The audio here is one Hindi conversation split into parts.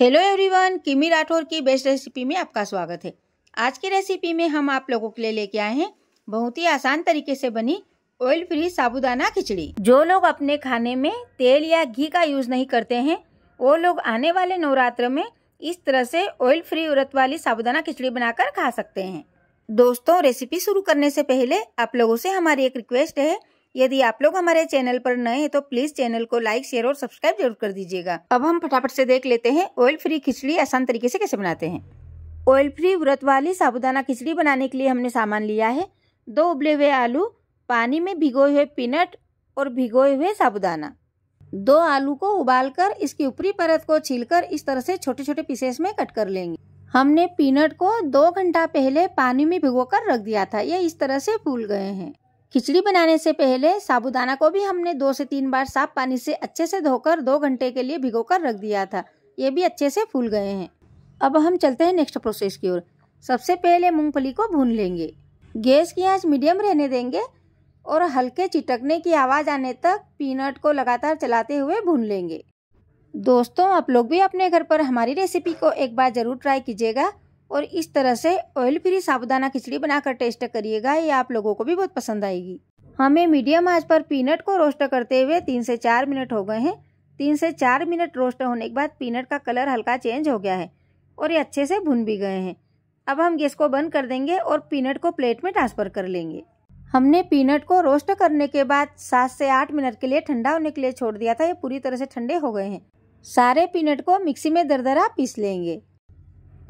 हेलो एवरीवन किमी राठौर की बेस्ट रेसिपी में आपका स्वागत है आज की रेसिपी में हम आप लोगों के लिए लेके आए हैं बहुत ही आसान तरीके से बनी ऑयल फ्री साबुदाना खिचड़ी जो लोग अपने खाने में तेल या घी का यूज़ नहीं करते हैं वो लोग आने वाले नवरात्र में इस तरह से ऑयल फ्री उरत वाली साबुदाना खिचड़ी बनाकर खा सकते हैं दोस्तों रेसिपी शुरू करने से पहले आप लोगों से हमारी एक रिक्वेस्ट है यदि आप लोग हमारे चैनल पर नए हैं तो प्लीज चैनल को लाइक शेयर और सब्सक्राइब जरूर कर दीजिएगा अब हम फटाफट से देख लेते हैं ऑयल फ्री खिचड़ी आसान तरीके से कैसे बनाते हैं ऑयल फ्री व्रत वाली साबुदाना खिचड़ी बनाने के लिए हमने सामान लिया है दो उबले हुए आलू पानी में भिगोए हुए पीनट और भिगोए हुए साबुदाना दो आलू को उबालकर इसकी ऊपरी परत को छीलकर इस तरह से छोटे छोटे पीसेस में कट कर लेंगे हमने पीनट को दो घंटा पहले पानी में भिगोकर रख दिया था ये इस तरह से फूल गए हैं खिचड़ी बनाने से पहले साबुदाना को भी हमने दो से तीन बार साफ पानी से अच्छे से धोकर दो घंटे के लिए भिगोकर रख दिया था ये भी अच्छे से फूल गए हैं अब हम चलते हैं नेक्स्ट प्रोसेस की ओर सबसे पहले मूंगफली को भून लेंगे गैस की आंच मीडियम रहने देंगे और हल्के चिटकने की आवाज़ आने तक पीनट को लगातार चलाते हुए भून लेंगे दोस्तों आप लोग भी अपने घर पर हमारी रेसिपी को एक बार ज़रूर ट्राई कीजिएगा और इस तरह से ऑयल फ्री साबुदाना खिचड़ी बनाकर टेस्ट करिएगा ये आप लोगों को भी बहुत पसंद आएगी हमें मीडियम आंच पर पीनट को रोस्ट करते हुए तीन से चार मिनट हो गए हैं तीन से चार मिनट रोस्ट होने के बाद पीनट का कलर हल्का चेंज हो गया है और ये अच्छे से भुन भी गए हैं अब हम गैस को बंद कर देंगे और पीनट को प्लेट में ट्रांसफ़र कर लेंगे हमने पीनट को रोस्ट करने के बाद सात से आठ मिनट के लिए ठंडा होने के लिए छोड़ दिया था ये पूरी तरह से ठंडे हो गए हैं सारे पीनट को मिक्सी में दरदरा पीस लेंगे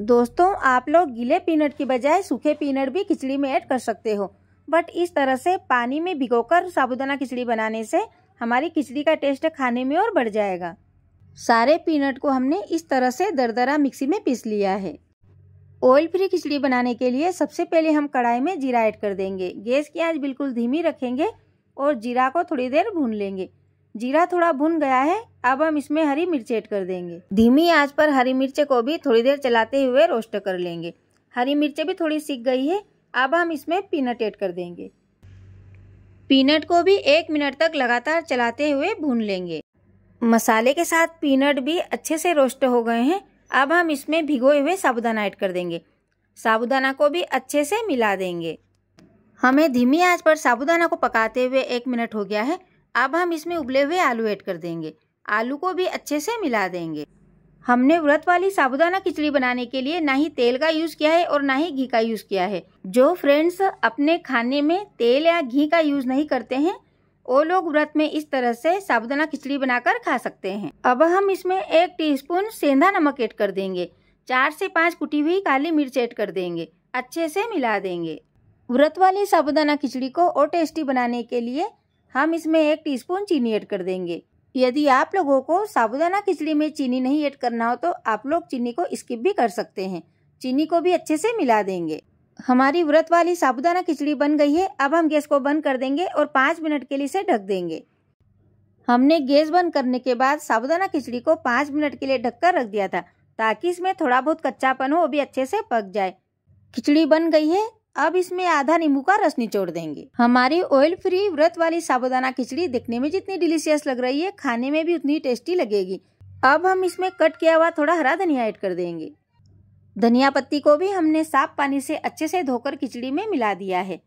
दोस्तों आप लोग गीले पीनट की बजाय सूखे पीनट भी खिचड़ी में ऐड कर सकते हो बट इस तरह से पानी में भिगोकर साबुदाना खिचड़ी बनाने से हमारी खिचड़ी का टेस्ट खाने में और बढ़ जाएगा सारे पीनट को हमने इस तरह से दरदरा मिक्सी में पीस लिया है ऑयल फ्री खिचड़ी बनाने के लिए सबसे पहले हम कढ़ाई में जीरा ऐड कर देंगे गैस की आँच बिल्कुल धीमी रखेंगे और जीरा को थोड़ी देर भून लेंगे जीरा थोड़ा भुन गया है अब हम इसमें हरी मिर्च ऐड कर देंगे धीमी आंच पर हरी मिर्च को भी थोड़ी देर चलाते हुए रोस्ट कर लेंगे हरी मिर्च भी थोड़ी सीख गई है अब हम इसमें पीनट ऐड कर देंगे पीनट को भी एक मिनट तक लगातार चलाते हुए भून लेंगे मसाले के साथ पीनट भी अच्छे से रोस्ट हो गए हैं अब हम इसमें भिगोए हुए साबुदाना ऐड कर देंगे साबुदाना को भी अच्छे से मिला देंगे हमें धीमी आंच पर साबुदाना को पकाते हुए एक मिनट हो गया है अब हम इसमें उबले हुए आलू ऐड कर देंगे आलू को भी अच्छे से मिला देंगे हमने व्रत वाली साबुदाना खिचड़ी बनाने के लिए ना ही तेल का यूज़ किया है और ना ही घी का यूज़ किया है जो फ्रेंड्स अपने खाने में तेल या घी का यूज़ नहीं करते हैं वो लोग व्रत में इस तरह से साबुदाना खिचड़ी बनाकर खा सकते हैं अब हम इसमें एक टीस्पून सेंधा नमक ऐड कर देंगे चार से पाँच कुटी हुई काली मिर्च ऐड कर देंगे अच्छे से मिला देंगे व्रत वाली साबुदाना खिचड़ी को और टेस्टी बनाने के लिए हम इसमें एक टीस्पून चीनी ऐड कर देंगे यदि आप लोगों को साबुदाना खिचड़ी में चीनी नहीं ऐड करना हो तो आप लोग चीनी को स्किप भी कर सकते हैं चीनी को भी अच्छे से मिला देंगे हमारी व्रत वाली साबुदाना खिचड़ी बन गई है अब हम गैस को बंद कर देंगे और पाँच मिनट के लिए इसे ढक देंगे हमने गैस बंद करने के बाद साबुदाना खिचड़ी को पाँच मिनट के लिए ढककर रख दिया था ताकि इसमें थोड़ा बहुत कच्चापन हो वो भी अच्छे से पक जाए खिचड़ी बन गई है अब इसमें आधा नींबू का रस निचोड़ देंगे हमारी ऑयल फ्री व्रत वाली साबुदाना खिचड़ी देखने में जितनी डिलीशियस लग रही है खाने में भी उतनी टेस्टी लगेगी अब हम इसमें कट किया हुआ थोड़ा हरा धनिया ऐड कर देंगे धनिया पत्ती को भी हमने साफ पानी से अच्छे से धोकर खिचड़ी में मिला दिया है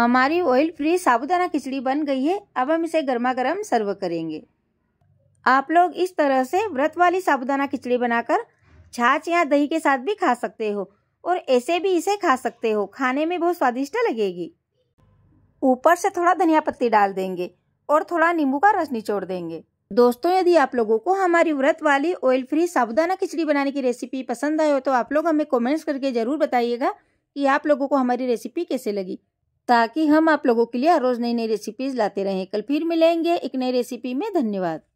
हमारी ऑयल फ्री साबुदाना खिचड़ी बन गई है अब हम इसे गर्मा गर्म सर्व करेंगे आप लोग इस तरह से व्रत वाली साबुदाना खिचड़ी बनाकर छाछ या दही के साथ भी खा सकते हो और ऐसे भी इसे खा सकते हो खाने में बहुत स्वादिष्ट लगेगी ऊपर से थोड़ा धनिया पत्ती डाल देंगे और थोड़ा नींबू का रस निचोड़ देंगे दोस्तों यदि आप लोगों को हमारी व्रत वाली ऑयल फ्री साबुदाना खिचड़ी बनाने की रेसिपी पसंद आए हो तो आप लोग हमें कमेंट्स करके ज़रूर बताइएगा कि आप लोगों को हमारी रेसिपी कैसे लगी ताकि हम आप लोगों के लिए हर रोज़ नई नई रेसिपीज़ लाते रहें कल फिर मिलेंगे एक नई रेसिपी में धन्यवाद